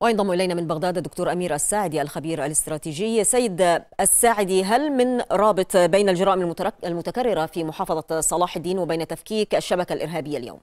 وينضم إلينا من بغداد الدكتور أمير الساعدي الخبير الاستراتيجي سيد الساعدي هل من رابط بين الجرائم المتكررة في محافظة صلاح الدين وبين تفكيك الشبكة الإرهابية اليوم؟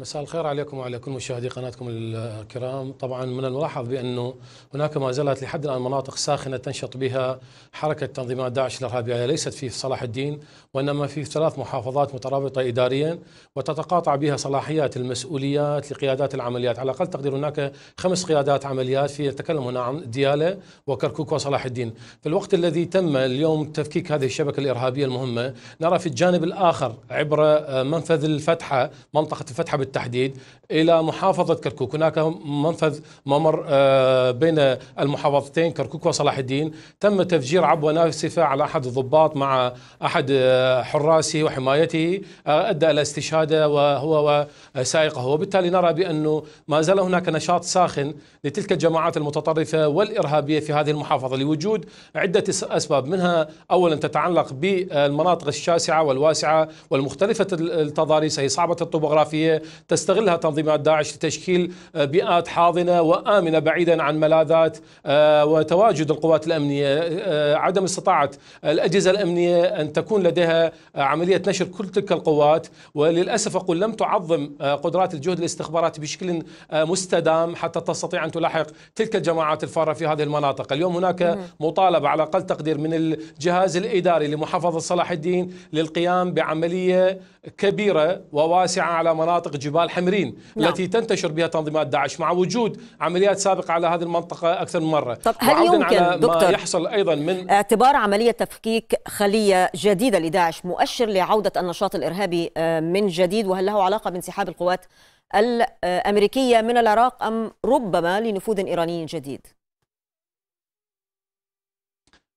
مساء الخير عليكم وعلى كل مشاهدي قناتكم الكرام طبعا من الملاحظ بأنه هناك ما زالت لحد الآن مناطق ساخنة تنشط بها حركة تنظيمات داعش الإرهابية ليست في صلاح الدين وإنما في ثلاث محافظات مترابطة إداريا وتتقاطع بها صلاحيات المسؤوليات لقيادات العمليات على الأقل تقدير هناك خمس قيادات عمليات في نتكلم هنا عن ديالة وكركوك وصلاح الدين في الوقت الذي تم اليوم تفكيك هذه الشبكة الإرهابية المهمة نرى في الجانب الآخر عبر منفذ الفتحة منطقة الفتحة بالتحديد الى محافظه كركوك هناك منفذ ممر آه، بين المحافظتين كركوك وصلاح الدين تم تفجير عبوه ناسفه على احد الضباط مع احد آه، حراسه وحمايته آه، ادى الى استشهاده وهو وسائقه وبالتالي نرى بانه ما زال هناك نشاط ساخن لتلك الجماعات المتطرفه والارهابيه في هذه المحافظه لوجود عده اسباب منها اولا تتعلق بالمناطق الشاسعه والواسعه والمختلفه التضاريس هي صعبه الطبوغرافيه تستغلها تنظيمات داعش لتشكيل آه، بيئات حاضنه وامنه بعيدا عن ملاذات آه، وتواجد القوات الامنيه آه، عدم استطاعه الاجهزه الامنيه ان تكون لديها عمليه نشر كل تلك القوات وللاسف اقول لم تعظم قدرات الجهد الاستخباراتي بشكل مستدام حتى تستطيع ان تلاحق تلك الجماعات الفاره في هذه المناطق، اليوم هناك مطالبه على اقل تقدير من الجهاز الاداري لمحافظه صلاح الدين للقيام بعمليه كبيره وواسعه على مناطق جبال حمرين نعم. التي تنتشر بها تنظيمات داعش مع وجود عمليات سابقة على هذه المنطقة أكثر من مرة طب هل يمكن على دكتور ما يحصل أيضا من اعتبار عملية تفكيك خلية جديدة لداعش مؤشر لعودة النشاط الإرهابي آه، من جديد وهل له علاقة بانسحاب القوات الأمريكية من العراق أم ربما لنفوذ إيراني جديد؟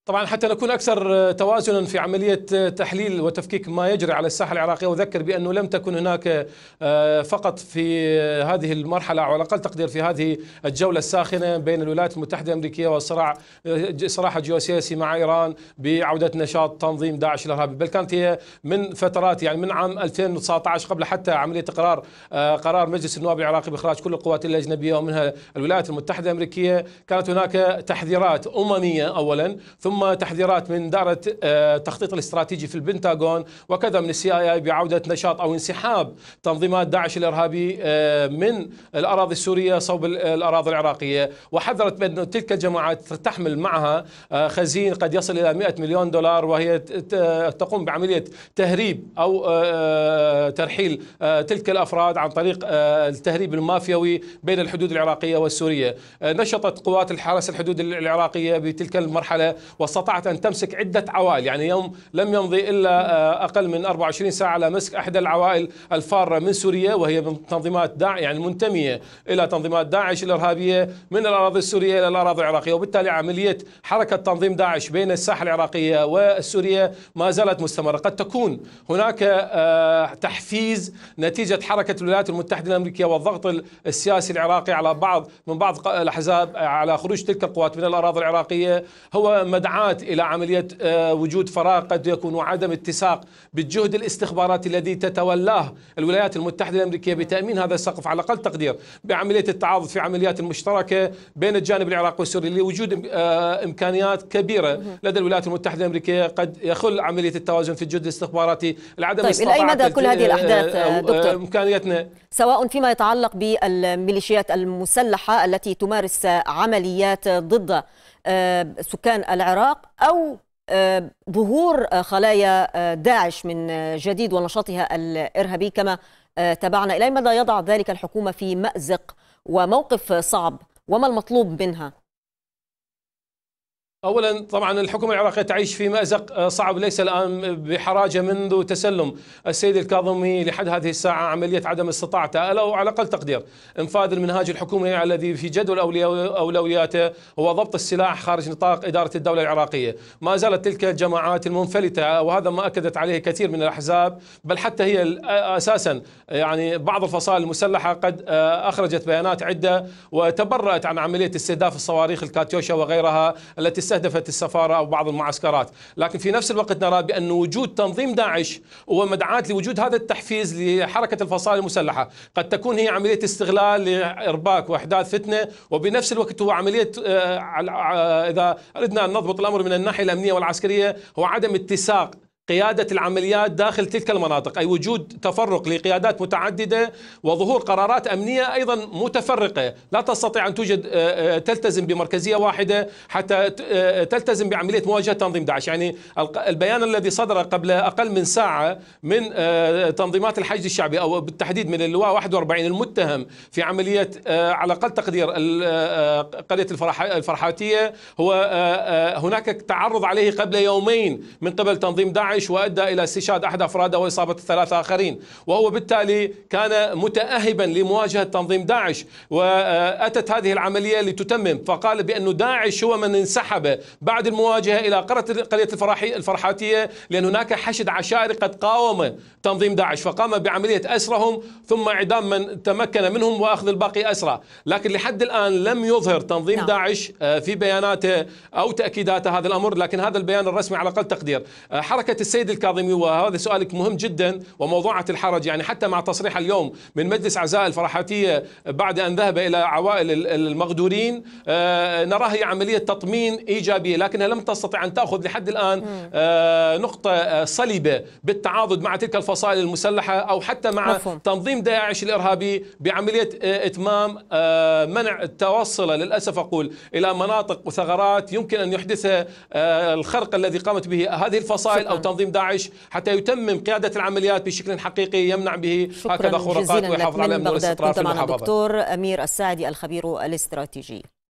طبعا حتى نكون اكثر توازنا في عمليه تحليل وتفكيك ما يجري على الساحه العراقيه اذكر بانه لم تكن هناك آه، فقط في هذه المرحله او على الاقل تقدير في هذه الجوله الساخنه بين الولايات المتحده الامريكيه والصراع آه، صراع جيوسياسي مع ايران بعوده نشاط تنظيم داعش الارهابي بل كانت هي من فترات يعني من عام 2019 قبل حتى عمليه اقرار آه، قرار مجلس النواب العراقي باخراج كل القوات الاجنبيه ومنها الولايات المتحده الامريكيه كانت هناك تحذيرات امميه اولا ثم ثم تحذيرات من دارة التخطيط آه، الاستراتيجي في البنتاغون وكذا من السي اي اي بعودة نشاط أو انسحاب تنظيمات داعش الإرهابي آه، من الأراضي السورية صوب الأراضي العراقية وحذرت بأن تلك الجماعات تحمل معها آه، خزين قد يصل إلى 100 مليون دولار وهي تقوم بعملية تهريب أو ترحيل تلك الأفراد عن طريق التهريب المافيوي بين الحدود العراقية والسورية نشطت قوات الحرس الحدود العراقية بتلك المرحلة و واستطاعت أن تمسك عدة عوائل يعني يوم لم يمضي إلا آه، أقل من 24 ساعة على مسك احدى العوائل الفارة من سوريا وهي من تنظيمات داع يعني منتمية إلى تنظيمات داعش الإرهابية من الأراضي السورية إلى الأراضي العراقية وبالتالي عملية حركة تنظيم داعش بين الساحة العراقية والسورية ما زالت مستمرة قد تكون هناك آه، تحفيز نتيجة حركة الولايات المتحدة الأمريكية والضغط السياسي العراقي على بعض من بعض الأحزاب على خروج تلك القوات من الأراضي العراقية هو مدعم مراعاة إلى عملية آه، وجود فراغ قد يكون وعدم اتساق بالجهد الاستخباراتي الذي تتولاه الولايات المتحدة الأمريكية بتأمين هذا السقف على أقل تقدير بعملية التعاضد في عمليات مشتركة بين الجانب العراقي والسوري لوجود آه، إمكانيات كبيرة لدى الولايات المتحدة الأمريكية قد يخل عملية التوازن في الجهد الاستخباراتي العدم طيب إلى أي مدى كل هذه آه، الأحداث دكتور إمكانيتنا سواء فيما يتعلق بالميليشيات المسلحة التي تمارس عمليات ضد آه، سكان العراق أو آه، ظهور آه، خلايا داعش من جديد ونشاطها الإرهابي كما تابعنا إلى مدى يضع ذلك الحكومة في مأزق وموقف صعب وما المطلوب منها اولا طبعا الحكومه العراقيه تعيش في مازق آه، صعب ليس الان بحراجه منذ تسلم السيد الكاظمي لحد هذه الساعه عمليه عدم استطاعته او على الاقل تقدير انفاذ المنهاج الحكومي الذي في جدول اولوياته هو ضبط السلاح خارج نطاق اداره الدوله العراقيه، ما زالت تلك الجماعات المنفلته وهذا ما اكدت عليه كثير من الاحزاب بل حتى هي آه، اساسا يعني بعض الفصائل المسلحه قد آه، اخرجت بيانات عده وتبرأت عن عمليه استهداف الصواريخ الكاتيوشا وغيرها التي استهدفت السفارة أو بعض المعسكرات لكن في نفس الوقت نرى بأن وجود تنظيم داعش هو مدعاة لوجود هذا التحفيز لحركة الفصائل المسلحة قد تكون هي عملية استغلال لإرباك وإحداث فتنة وبنفس الوقت هو عملية آه، آه، إذا أردنا أن نضبط الأمر من الناحية الأمنية والعسكرية هو عدم اتساق قيادة العمليات داخل تلك المناطق أي وجود تفرق لقيادات متعددة وظهور قرارات أمنية أيضا متفرقة لا تستطيع أن توجد آه، آه، تلتزم بمركزية واحدة حتى آه، تلتزم بعملية مواجهة تنظيم داعش يعني البيان الذي صدر قبل أقل من ساعة من تنظيمات الحشد الشعبي أو بالتحديد من اللواء 41 المتهم في عملية على أقل تقدير قرية الفرحاتية هو هناك تعرض عليه قبل يومين من قبل تنظيم داعش الجيش وأدى إلى استشهاد أحد أفراده وإصابة الثلاثة آخرين وهو بالتالي كان متأهبا لمواجهة تنظيم داعش وأتت هذه العملية لتتمم فقال بأن داعش هو من انسحب بعد المواجهة إلى قرية الفرحاتية لأن هناك حشد عشائري قد قاوم تنظيم داعش فقام بعملية أسرهم ثم إعدام من تمكن منهم وأخذ الباقي أسرى لكن لحد الآن لم يظهر تنظيم نعم. داعش آه، في بياناته أو تأكيداته هذا الأمر لكن هذا البيان الرسمي على أقل تقدير آه، حركة السيد الكاظمي وهذا سؤالك مهم جدا وموضوعة الحرج يعني حتى مع تصريح اليوم من مجلس عزاء الفرحاتية بعد أن ذهب إلى عوائل المغدورين آه، نراها هي عملية تطمين إيجابية لكنها لم تستطع أن تأخذ لحد الآن آه، نقطة آه، صلبة بالتعاضد مع تلك الفصائل المسلحة أو حتى مع مفهوم. تنظيم داعش الإرهابي بعملية إتمام منع التوصل للأسف أقول إلى مناطق وثغرات يمكن أن يحدثها الخرق الذي قامت به هذه الفصائل شكرا. أو تنظيم تنظيم داعش حتى يتمم قيادة العمليات بشكل حقيقي يمنع به هكذا خرافات ويحافظ على الأمن والاستقرار في المحافظة دكتور أمير السعدي الخبير الاستراتيجي